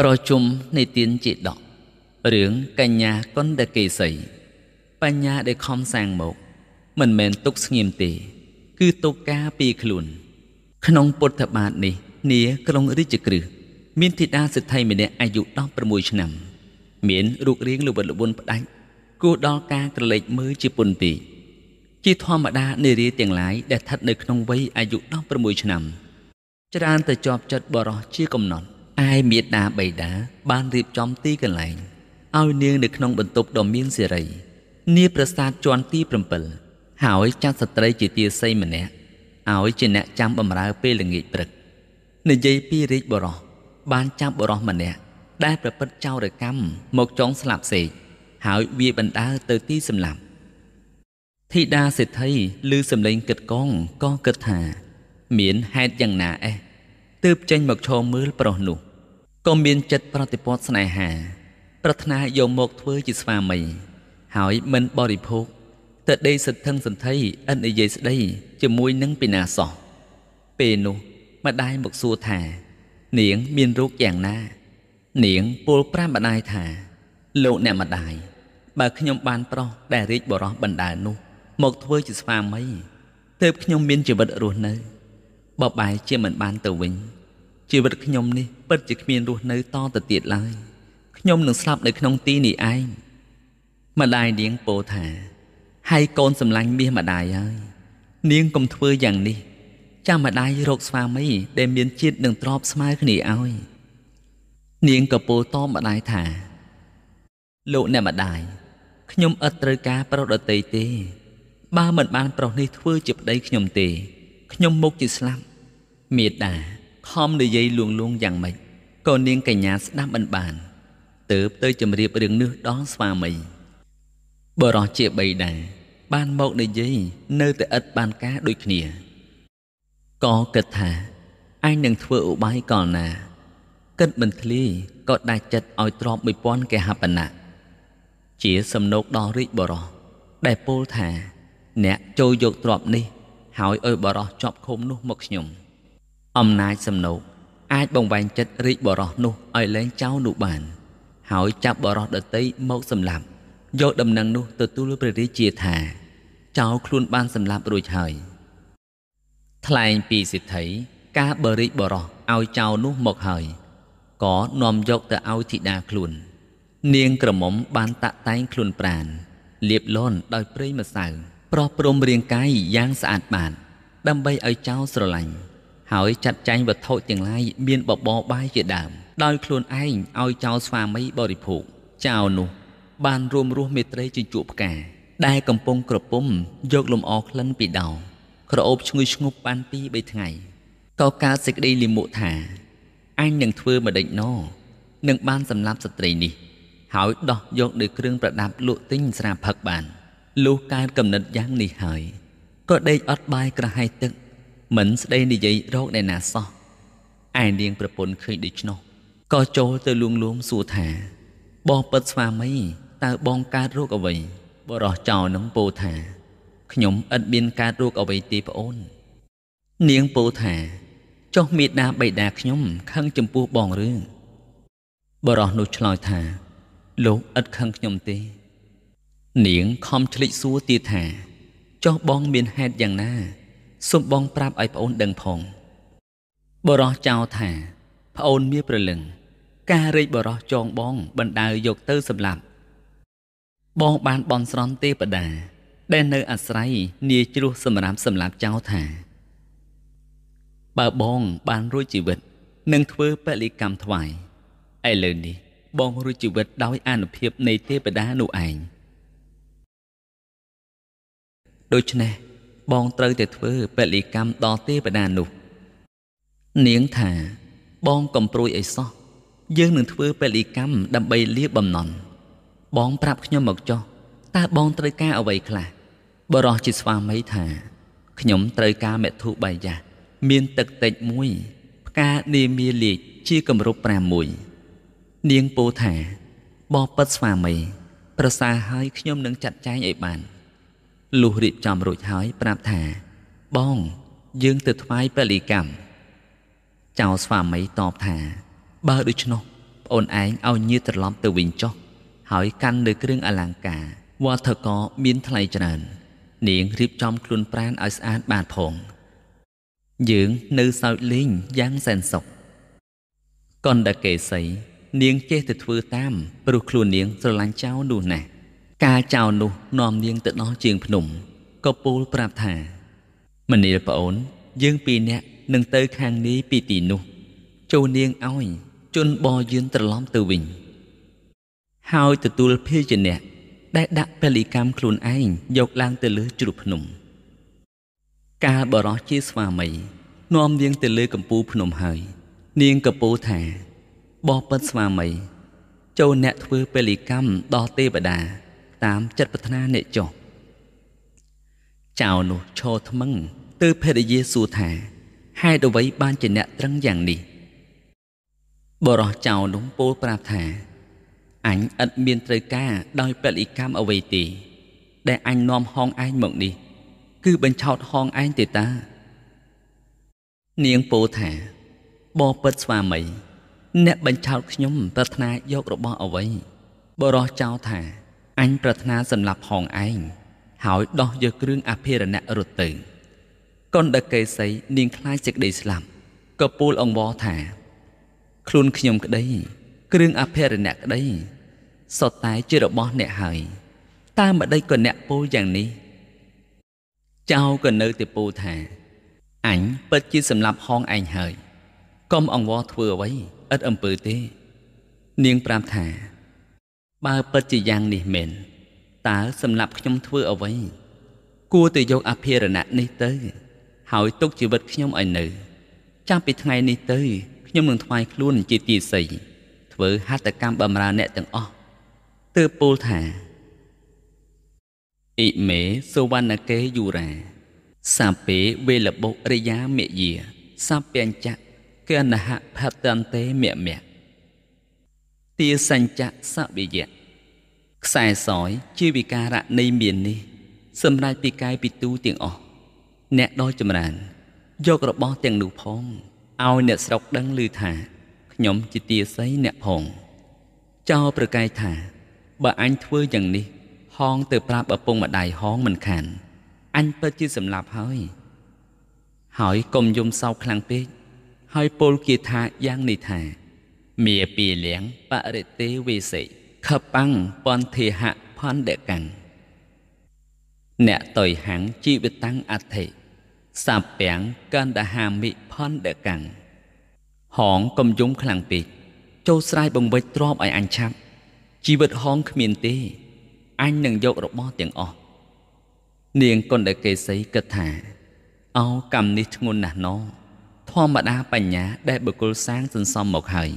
ប្រជុំនៃទានជាដករឿងកញ្ញាកុនដកេសី បញ្ញាដែលខំសាងមកមិនមែនទុកស្ងៀមទេ គឺទុកការពីខ្លួន ក្នុងពុទ្ធបាទនេះ នាក្រុង រាជក្រឹសមានធីតាសិទ្ធិម្នាក់អាយុ16ឆ្នាំ មានរូបរាងល្បិតល្បួនផ្ដាច់គួរដល់ការក្រឡេកមើលជាពុនទីជាធម្មតានារីទាំងឡាយដែលស្ថិតនៅក្នុងវ័យអាយុ16ឆ្នាំច្រើនតែជាប់ចិត្តបរោះជាកំណត់ឯមេដាបៃតាបានរៀបចំទីកន្លែងឲ្យនាងនៅក្នុងបន្ទប់ដ៏មានសេរី នាប្រាសាទជាន់ទី7ហើយចាត់ស្ត្រីជាទាសីម្នាក់ឲ្យជាអ្នកចាំបម្រើពេលល្ងាចព្រឹកនិយាយពីរាជបរោះបានចាប់បរោះម្នាក់ដែល ប្រព្រឹត្តចោរកម្មមកចងស្លាប់សេកហើយវាបណ្ដើទៅទីសម្លាប់ធីតាសេដ្ឋីឮសំឡេងគិតកងក៏គិតថា មានហេតុយ៉ាងណា អេះទើបចេញ មកឈរមើលប្រុសនោះក៏មានចិត្តប្រតិពត្តិស្នេហា ប្រាថ្នាយកមកធ្វើជាស្វាមី ហើយមិនបរិភោគទៅដេកសន្ធឹងសន្ធៃឥតនិយាយស្ដីជាមួយនឹងពីណាសោះពេលនោះម្ដាយមកសួរថា នាងមានរោគយ៉ាងណា នាងពោលប្រាប់ម្ដាយថា លោកអ្នកម្ដាយបើខ្ញុំបានប្រុសដែលរាជបរោះបណ្ដាលនោះមកធ្វើជាស្វាមីទើបខ្ញុំមានជីវិតរស់នៅបបែជាមិនបានទៅវិញជីវិតខ្ញុំនេះពិតជាគ្មានរស់នៅតទៅទៀតឡើយខ្ញុំនឹងស្លាប់នៅក្នុងទីនេះឯងម្ដាយនាងពោលថាហើយកូនសម្លាញ់មាសម្ដាយហើយនាងកុំធ្វើយ៉ាងនេះចាំម្ដាយរកស្វាមីដែលមានជាតិនឹងទ្របស្មើគ្នាឲ្យនាងក៏ពោលតបម្ដាយថា លោកអ្នកម្ដាយខ្ញុំឥតត្រូវការប្រុសដតីទេបើមិនបានប្រុសនេះធ្វើជាប្តីខ្ញុំទេខ្ញុំមុខជាស្លាប់មេត្តាខំនិយាយលួងលួងយ៉ាងម៉េចក៏នាងកញ្ញាស្ដាប់មិនបានទើបទៅជម្រាបរឿងនេះដល់ស្វាមី បរោះជាបីដែរបានមកនិយាយនៅតែឥតបានការដូចគ្នាក៏គិតថាអញនឹងធ្វើឧបាយកលណាគិតមិនធ្លាយក៏ដាច់ចិត្តឲ្យទ្រប1000កហបណៈជាសំណោកដល់រាជបរោះដែលពោលថា អ្នកចូលយកទ្របនេះហើយឲ្យបរោះជាប់ឃុំនោះមកខ្ញុំ។អំណាចសំណោកអាចបង្វែងចិត្តរាជបរោះនោះឲ្យលែងចោលនោះបានហើយចាប់បរោះដតីមកសម្លាប់យកដំណឹងនោះទទួលព្រះរាជាថាចោលខ្លួនបានសម្លាប់រួចហើយថ្លែងពីសិទ្ធិការបរិយបរោះឲ្យចៅនោះមកហើយក៏នាំយកទៅឲ្យធីតាខ្លួន នាងក្រមុំបានតាក់តែងខ្លួនប្រានលៀបលន់ដោយព្រៃម្សៅប្រោះព្រំរាងកាយយ៉ាងស្អាតបាតដើម្បីឲ្យចៅស្រឡាញ់ហើយចាត់ចែងវត្ថុទាំងឡាយមានបបរបាយជាដើម ដោយខ្លួនឯងឲ្យចៅស្វាមីបរិភោគចៅនោះ បានរួមរស់មេត្រីជាជក់ផ្កាដែលកំពុងក្រពុំ យកលំអក្លិនពីដោក្រអូបឈ្ងុយឈ្ងប់បានពីរបីថ្ងៃក៏កើតសេចក្តីលិមុថាអញនឹងធ្វើម្ដេចណោនឹងបានសម្លាប់ស្ត្រីនេះ ហើយដោះយកនៅគ្រឿងប្រដាប់លក់ទិញស្រាផឹកបានលុះកើតកំណត់យ៉ាងនេះហើយក៏ដេកអត់បាយក្រហាយទឹកមិនស្ដីនិយាយរកអ្នកណាសោះឯនាង ប្រពន្ធឃើញដូច្នោះក៏ចូលទៅលួងលោមសួរថាបងពិតស្វាមីតើបងកើតរោគអ្វីបរោះចៅនឹងពោថាខ្ញុំឥតមានកើតរោគអ្វីទេប្អូន នាងពោថា ចុះមេដាបៃតាខ្ញុំខឹងចំពោះបងឬបរោះនោះឆ្លើយថា លោកឥតខឹងខ្ញុំទេ នាងខំឆ្លេចសួរទៀតថា ចុះបងមានហេតុយ៉ាងណាសូមបងប្រាប់ឲ្យប្អូនដឹងផងបរោះចោលថាប្អូនមានប្រលឹងការរែកបរោះចងបងបណ្ដើយកទៅសម្លាប់ បងបានបន់ស្រន់ទេវតាដែលនៅ អាស្រ័យនាជ្រោះសម្រាប់សម្លាប់ចោលថា បើបងបានរួចជីវិតនឹងធ្វើពលិកម្មថ្វាយឥឡូវនេះ បងរួចជីវិតដោយអានុភាព នៃទេវតានោះឯងដូច្នេះបងត្រូវតែធ្វើពលិកម្មដល់ទេវតានោះនាងថាបងកំព្រួយអីសោះយើងនឹងធ្វើពលិកម្មដើម្បីលៀបបំណន់បងប្រាប់ខ្ញុំមកចុះតើបងត្រូវការអ្វីខ្លះបរោះជាស្វាមីថាខ្ញុំត្រូវការមធុបាយៈមានទឹកតិចមួយ ផ្កានាមាលីកជាគម្រប់6នាងពោថាបបពិតស្វាមី ប្រសាហើយខ្ញុំនឹងចាត់ចែងឲ្យបាន។លុះរៀបចំរួចហើយប្រាប់ថា បងយើងទៅថ្វាយបលិកម្មចៅស្វាមីតបថា បើដូច្នោះប្អូនឯងឲ្យញាត្រឡប់ទៅវិញចុះហើយកាន់លើគ្រឿងអលង្ការវត្ថកមានថ្លៃច្រើន នាងរៀបចំខ្លួនប្រាណឲ្យស្អាតបានផង យើងនៅសោចលេងយ៉ាងសែនសុខកណ្ដកេសី នាងចេះតែធ្វើតាមព្រោះខ្លួននាងស្រឡាញ់ចៅនោះណាស់ការចោលនោះនាំនាងទៅដល់ជាងភ្នំក៏ពោលប្រាប់ថា មនាលប្អូនយើងពីរនាក់នឹងទៅខាងនេះពីទីនោះ ចូលនាងឲ្យជន់បយឿនត្រឡប់ទៅវិញ ហើយទទួលភេជអ្នកដែលដាក់ពលិកម្មខ្លួនឯងយកឡើងទៅលើជ្រោះភ្នំកាលបរោះជាស្វាមី នាំនាងទៅលើកំពូលភ្នំហើយនាងកពោថាបបិទ្ធស្វាមី ចូលអ្នកធ្វើពលិកម្មដល់ទេវតាតាមចិត្តប្រាថ្នាអ្នកចុះចៅនោះឈរថ្មឹងទើបភរិយាសួរថាហេតុអ្វីបានជាអ្នកត្រឹងយ៉ាងនេះ បរោះចៅនោះពោលប្រាប់ថា អញឥតមានត្រូវការដោយពលិកម្មអ្វីទេដែលអញនាំហងឯងមកនេះ គឺបញ្ឆោតហងឯងទេតា នាងពោលថាបបិទ្ធស្វាមីអ្នកបញ្ឆោតខ្ញុំប្រាថ្នាយករបស់អ្វី បរោះចៅថាអញប្រាថ្នាសម្លាប់ហងឯងហើយដោះយកគ្រឿងអភិរណៈរត់ទៅកុនដកេសីនាងខ្លាចសេចក្តីស្លាប់ក៏ពោលអង្វរថា ខ្លួនខ្ញុំក្តីគ្រឿងអភិរណៈក្តីសុទ្ធតែជារបស់អ្នកហើយតាមម្តីក៏អ្នកពោលយ៉ាងនេះចៅក៏នៅតែពោលថា អញពិតជាសម្លាប់ហងឯងហើយ កុំអង្វរធ្វើអ្វីឥតអំពើទេ នាងប្រាប់ថាបើពិតជាយ៉ាងនេះមែនតើសម្រាប់ខ្ញុំធ្វើអ្វី គួរទៅយកអភិរណៈនេះទៅ ហើយទុកជីវិតខ្ញុំឲ្យនៅចាប់ពីថ្ងៃនេះទៅខ្ញុំនឹងថ្វាយខ្លួនជាទាសីធ្វើហត្ថកម្មបំរើអ្នកទាំងអស់ទើបពោលថាអ៊ីមេសុវណ្ណកេយូរា សាពេវេលបុរិយាមេយាសัพពញ្ចៈកណ្ណហផតន្តេមមៈទាសញ្ចៈសវិយៈខ្សែសោយជាវិការៈនៃមាននេះ សម្រាប់ពីកាយពីទូទាំងអស់អ្នកដ៏ចម្រើនយករបស់ទាំងនោះផងឲ្យអ្នកស្រុកដឹងឮថាខ្ញុំជាទាសីអ្នកផង ចោប្រកែកថា បើអញធ្វើយ៉ាងនេះ ហង ទៅប្រាប់ឪពុកម្ដាយហងមិនខានអញពិតជាសម្លាប់ហើយហើយកុំយំសោកខ្លាំងពេកហើយពលគាថាយ៉ាងនេះថាមាពីលៀងបរិទេវិសិខបាំងពន្ធាហផន្ធកាំងអ្នកតុយហាំងជីវិតាំងអធិសាពាំងកណ្ដហាមិផន្ធកាំងហងកំយំខ្លាំងពេកចូលស្រ័យបង្វិចទ្របឲ្យអញឆាប់ជីវិតហងគ្មានទេអញនឹងយករបស់ទាំងអស់នាងកុណ្ដកេសីគិតថាអោកម្មនេះធ្ងន់ណាស់ណោធម្មតាបញ្ញា ដែលបុគ្គលសាងសន្សំមកហើយ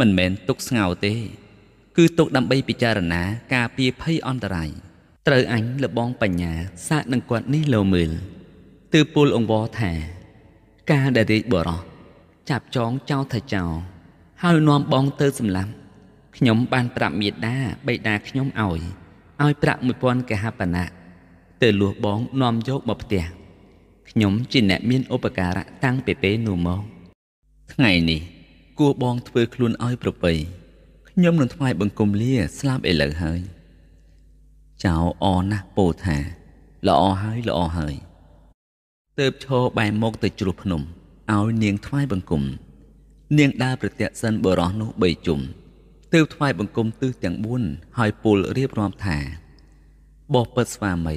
មិនមែនទុកស្ងោទេ គឺទុកដើម្បីពិចារណា ការពារភ័យអន្តរាយត្រូវអញលបងបញ្ញាសាកនឹងគាត់នេះលោមើលទើបពលអង្វរថា ការដែលរាជបរោះចាប់ចងចោលថាចោលហើយនាំបងទៅសម្លាប់ខ្ញុំបាន ប្រាប់មេដាបេដាខ្ញុំឲ្យឲ្យប្រាក់1000កហបណៈទៅលួសបងនាំយកមកផ្ទះខ្ញុំជាអ្នកមានឧបការៈតាំងពីពេលនោះមកថ្ងៃនេះគួរបងធ្វើខ្លួនឲ្យប្រប្រៃខ្ញុំនឹងថ្វាយបង្គំលាស្លាប់ឥឡូវហើយចៅអណាស់ពោថាល្អហើយល្អហើយ ទៅឈរបែរមកទៅជ្រោះភ្នំឲ្យនាងថ្វាយបង្គំនាងដើរប្រតិសិនបរោះនោះ៣ជុំទៅថ្វាយបង្គំទិសទាំង4ហើយពោលរៀបរាប់ថាបោះពិតស្វាមី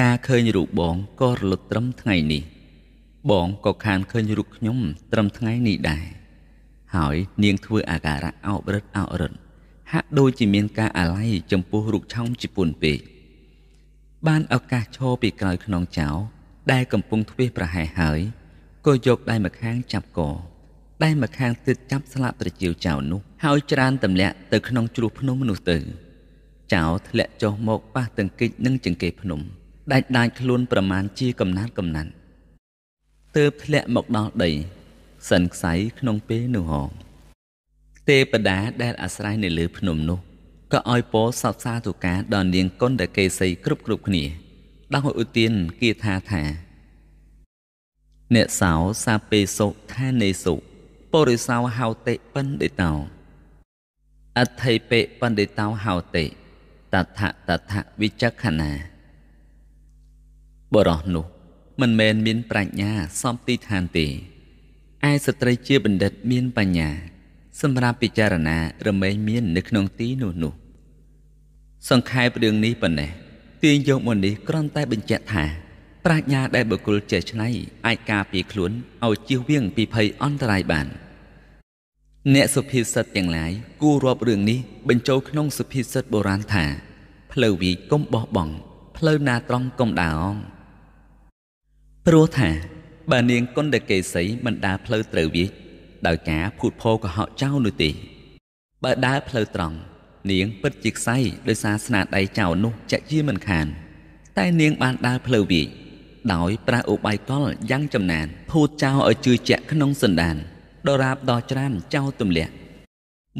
ការឃើញរូបបងក៏រលត់ត្រឹមថ្ងៃនេះ បងក៏ខានឃើញរូបខ្ញុំត្រឹមថ្ងៃនេះដែរហើយនាងធ្វើអាការៈអោបរិតអោរិតហាក់ដូចជាមានការអាល័យចំពោះរូបឆោមជាពុនពេកបានឱកាសឈរពីក្រោយខ្នងចៅដែល កំពុងធ្វេសប្រហែសហើយក៏យកដៃម្ខាងចាប់កដៃម្ខាងទៀតចាប់ស្លាបត្រជាវចៅនោះហើយច្រានទម្លាក់ទៅក្នុងជ្រោះភ្នំនោះទៅចៅធ្លាក់ចុះមកប៉ះទង្គិចនឹងចង្កេះភ្នំដាច់ដាច់ខ្លួន ប្រមាណជាកំណាត់កំណាត់ទើបធ្លាក់មកដល់ដីសិនខ្សៃក្នុងពេលនោះហងទេពតាដែលអាស្រ័យនៅលើភ្នំនោះក៏ឲ្យពរសពសាទូការដល់នាងកុនតកេសីគ្រប់គ្រប់គ្នា ដោយឧទានគាថាថាអ្នកសោសាពេសុថានេសុបរិសោហោតិបណ្ឌិតោអដ្ឋិពេបណ្ឌិតោហោតិតថតថវិចក្ខណា បរោះនោះ មិនមែនមានប្រាជ្ញាសំទីឋានទេឯស្ត្រីជាបណ្ឌិតមាន បញ្ញា សម្រាប់ពិចារណា រមែងមាននៅក្នុងទីនោះនោះ សង្ខេបរឿងនេះប៉ុណ្ណេះទាញយកមកនេះគ្រាន់តែបញ្ជាក់ថា ប្រាជ្ញាដែលបុគ្គលចេះឆ្នៃ អាចការពារខ្លួនឲ្យជៀសវាងពីភ័យអន្តរាយបាន អ្នកសុភាសិតទាំងឡាយគួររាប់រឿងនេះបញ្ចូលក្នុងសុភាសិតបុរាណថាផ្លូវវាយកុំបោះបង់ផ្លូវណាត្រង់កុំដើរអងព្រោះថាបើនាងគុណតកេសីមិនដើរផ្លូវត្រូវវាដោយការភូតភរកុហកចោលនោះទេបើដើរផ្លូវត្រង់នាងពិតជាខ្សែដោយសារស្នាដៃចោលនោះចាក់ជាមិនខាន តែនាងបានដើរផ្លូវវាដោយ ប្រាឧបាយកលយ៉ាងចំណានភូតចោលឲ្យជឿជាក់ក្នុងសន្តាន ដរាប ដល់ច្រានចោលទម្លាក់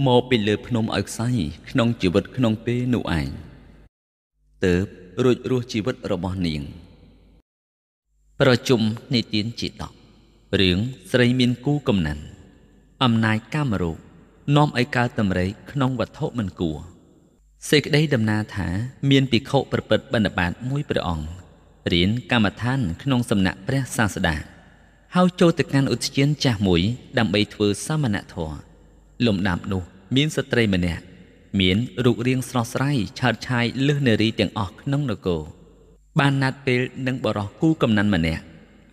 មកពីលើ ភ្នំឲ្យខ្សែក្នុងជីវិតក្នុងពេលនោះឯងទើបរួចរស់ជីវិតរបស់នាងប្រជុំនិទានជាតករឿងស្រីមានគូកំណាន់អំណាចកាមរូបនាំឲ្យកើតតម្រៃក្នុងវត្ថុមិនគួរសេចក្តីដំណាលថា មានភិក្ខុប្រព្រឹត្តបណ្ឌបាតមួយព្រះអង្គរៀនកម្មដ្ឋានក្នុងសំណាក់ព្រះសាស្តាហើយចូលទៅកាន់ឧទ្យានចាស់មួយ ដើម្បីធ្វើសាមណធម៌លំដាប់នោះមានស្ត្រីម្នាក់មានរូបរាងស្រស់ស្រាយឆើតឆាយលឹះនារីទាំងអស់ក្នុងនគរបានណាត់ពេលនឹងបរោះគូកំណាន់ម្នាក់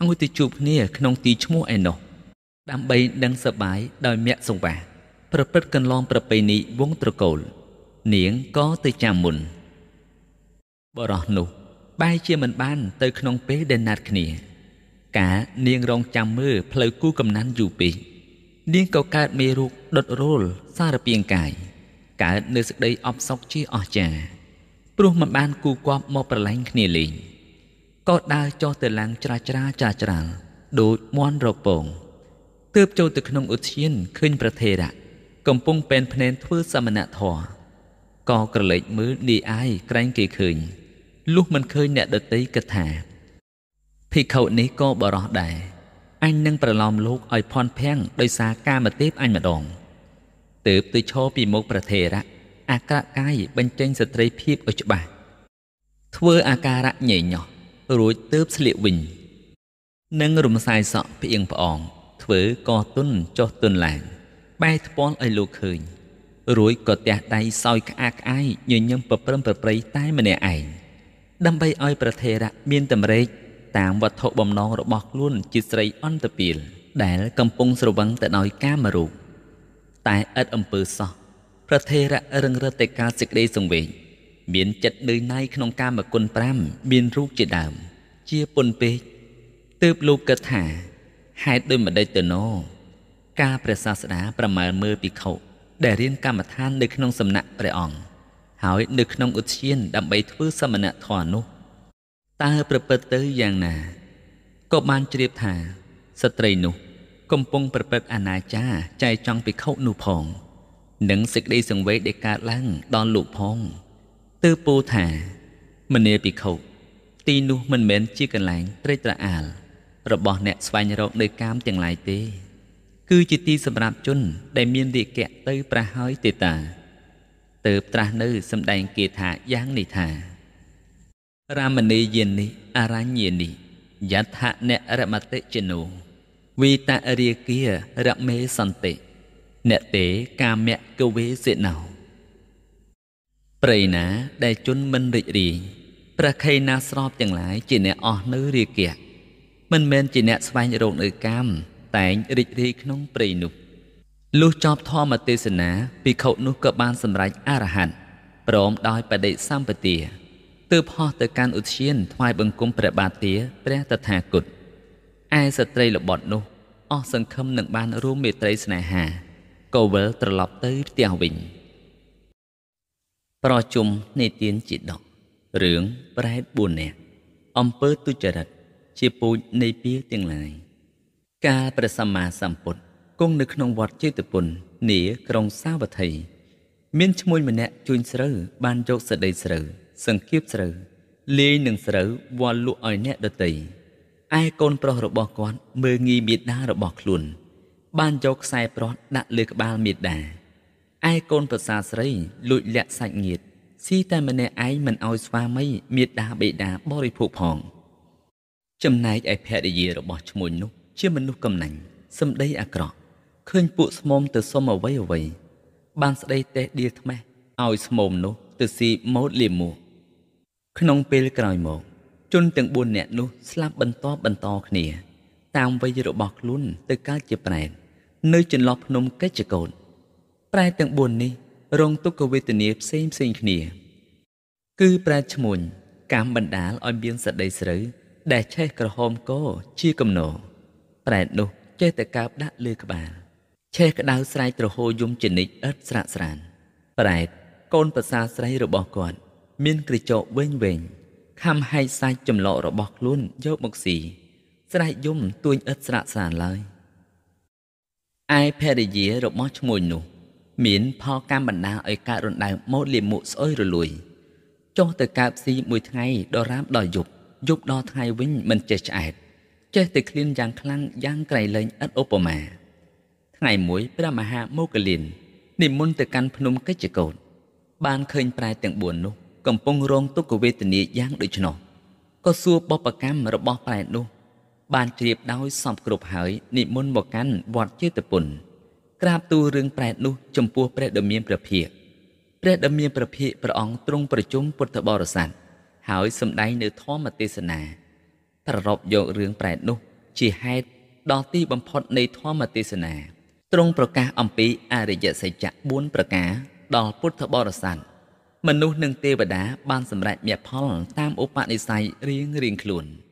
អង្គុយទៅជួបគ្នាក្នុងទីឈ្មោះឯនោះ ដើម្បីនឹងសបាយដោយមគ្គសង្វាសប្រព្រឹត្តកន្លង ប្រពៃណីវងត្រកូល នាងក៏ទៅចាំមុនបរោះនោះ បែរជាមិនបានទៅក្នុងពេលដែលណាត់គ្នាកានាងរងចាំមើលផ្លូវគូកំណាន់យូរពេកនាងក៏កើតមេរោគដុតរោលសារពាង្គកាយកើតនៅសក្តីអបសោកជាអស្ចារ្យព្រោះមិនបានគូគប់មកប្រឡែងគ្នាលេងក៏ដើរចុះទៅឡើងច្រាច្រាច្រាច្រាលដូចមន់រពងទើបចូលទៅក្នុងឧទ្យានឃើញប្រធេរៈកំពុងពេនភ្នែនធ្វើសមណធម៌ក៏ក្រឡេកមើលនីអាយក្រែងគេឃើញលុះមិនឃើញអ្នកដតីគិតថាភិក្ខុនេះក៏បរោះដែរអញនឹងប្រឡំលោកឲ្យភ័ន្តភាំងដោយសារកាមទេពអញម្ដងទើបទៅឈរពីមុខប្រធេរៈអាក្រក់កាយបញ្ចេញស្ត្រីភាពឲ្យច្បាស់ធ្វើអាការៈញេញោះរួចទៅស្លៀកវិញ និងរំសាយសក់ផ្អៀងផ្អង ធ្វើក៏ទុនចុះទុនឡើងបែកថ្ពាល់ឲ្យលោកឃើញ រួចក៏ទះដៃសោយក្អាកក្អាយញញឹមប្រព្រឹមប្រប្រៃតែម្នាក់ឯងដើម្បីឲ្យប្រធេរៈមានតម្រេចតាមវត្ថុបំណងរបស់ខ្លួនជាស្រីអន្តពាលដែលកំពុងស្រវឹងទៅដោយកាមរូបតែឥតអំពើសោះព្រះថេរៈរឹងរិតតែការសេចក្តីសង្វេគមានចិត្តនៅណៃក្នុងកាមគុណ5មានរូបជាដើម ជាពុនពេកទើបលោកកថាហេតុដោយម្ដេចទៅណោការព្រះសាស្តាប្រមើលមើលភិក្ខុ ដែលរៀនកម្មដ្ឋាននៅក្នុងសំណាក់ព្រះអង្គហើយនៅក្នុងឧទ្យានដើម្បីធ្វើសមណធម៌នោះតើប្រព្រឹត្តទៅយ៉ាងណាក៏បានជ្រាបថាស្ត្រីនោះកំពុងប្រព្រឹត្តអនាចារចែកចង់ភិក្ខុនោះផង។និងសេចក្តីសង្វេគដែលកើតឡើងដល់លោកផងទើបពោលថាមនាភិក្ខុទីនោះមិនមែនជាកន្លែងត្រេកត្រអាលរបស់អ្នកស្វែងរកនៅកាមទាំងឡាយទេ គឺជាទីសម្រាប់ជនដែលមានរាគៈទៅ ប្រហើយទេតាទៅត្រាស់នៅសម្ដែងគាថាយ៉ាងនេះថារាមណីយានិអរញ្ញនិយថាអ្នករមតិជនោវិតរាគារមេសន្តិអ្នកទេកាមៈកវេសេណោព្រៃណាដែលជន់មិនរីករាយប្រខេណាស្របទាំងឡាយជាអ្នកអស់នៅរាគៈមិនមែនជាអ្នកស្វែងរកនៅកាមតែងរីករាយក្នុងព្រៃនោះលុះចប់ធម្មទេសនាភិក្ខុនោះក៏បានសម្រេចអរហន្តព្រមដោយបដិសម្បទាទើបហោះទៅកាន់ឧទ្យានថ្វាយបង្គំព្រះបាទទាព្រះតថាគតឯស្ត្រីល្បត់នោះអស់សង្ឃឹមនឹងបានរួមមេត្រីស្នេហាកូវិលត្រឡប់ទៅផ្ទះវិញប្រជុំនេទានជាដករឿងប្រែត4នាក់អំពើទុច្ចរិត ជាពូជនៃពៀទាំងឡាយកាលព្រះសម្មាសម្ពុទ្ធគង់នៅក្នុងវត្តចេតពុននាក្រុងសាវត្ថីមានឈ្មួញម្នាក់ជួញស្រូវបានយកសដីស្រូវសង្កៀបស្រូវលាយនឹងស្រូវវល់លក់ឲ្យអ្នកដទៃឯកូនប្រុសរបស់គាត់មើងងាយមេដារបស់ខ្លួនបានយកខ្សែប្រស់ដាក់លើក្បាលមេដាឯកូនប្រសាស្រីលួចលាក់សាច់ញាតិស៊ីតែម្នាក់ឯងមិនអោយស្វាមីមេដាបេដាបរិភោគផង ចំណែកឯភរិយារបស់ឈ្មោះនោះ ជាមនុស្សកំណាញ់សម្ដីអាក្រក់ឃើញពួកស្មុំទៅសុំអ្វីអ្វីបានស្ដីតេះដៀលថ្មេះឲ្យស្មុំនោះ ទៅស៊ីម៉ូតលៀមមួកក្នុងពេលក្រោយមកជនទាំង4នាក់នោះ ស្លាប់បន្តបន្តគ្នាតាមវ័យរបស់ខ្លួនទៅកើតជាប្រែតនៅចន្លោះភ្នំកិច្ចកូនប្រែទាំង4នេះ រងទុក្ខវេទនាផ្សេងផ្សេងគ្នា គឺប្រែឈ្មោះកម្មបណ្ដាលឲ្យមានសក្តីស្រូវដែលឆេះក្រហមកជាកំណោ ប្រែនោះចេះតែកើបដាក់លើក្បាលឆេះក្តៅស្រែកត្រហោយំចនិចឥតស្រាក់ស្រាន ប្រែតកូនប្រសាស្រីរបស់គាត់មានក្រចកវែងវែងខំហែកសាច់ចម្លក់របស់ខ្លួនយកមកស៊ីស្រែកយំទួញឥតស្រាក់ស្រានឡើយ។ឯភរិយារបស់ឈ្មួញនោះ មានផលកម្មបណ្ដាឲ្យកើតរណ្ដៅម៉ូតលៀមមួកស្អុយរលួយចុះទៅកើបស៊ីមួយថ្ងៃដល់រាមដល់យប់យប់ដល់ថ្ងៃវិញមិនចេះឆ្អែតចេះតែឃ្លានយ៉ាងខ្លាំងយ៉ាងក្រៃលែងឥតឧបមាថ្ងៃមួយព្រះមហាមោគលិននិមន្តទៅកាន់ភ្នំកិច្ចកោតបានឃើញប្រែទាំង4នោះ កំពុងរងទុក្ខវេទនាយ៉ាងដូច្នោះក៏សួរបបកម្មរបស់ប្រែនោះបានជ្រាបដោយសពគ្រប់ហើយនិមន្តមកកាន់វត្តចេតពុនក្រាបទូលរឿងប្រែតនោះ ចំពោះព្រះដមានព្រះភិក្ខព្រះដមានព្រះភិក្ខព្រះអង្គទ្រង់ប្រជុំពុទ្ធបរិស័ទហើយសម្ដែងនៅធម្មទេសនាប្ររពយករឿងប្រែតនោះ ជាហេតុដល់ទីបំផុតនៃធម្មទេសនាទ្រង់ប្រកាសអំពីអរិយសច្ចៈ4ប្រការដល់ពុទ្ធបរិស័ទមនុស្សនិងទេវតាបានសម្រេចមគ្គផល តាមឧបនិស្ស័យរៀងៗខ្លួន។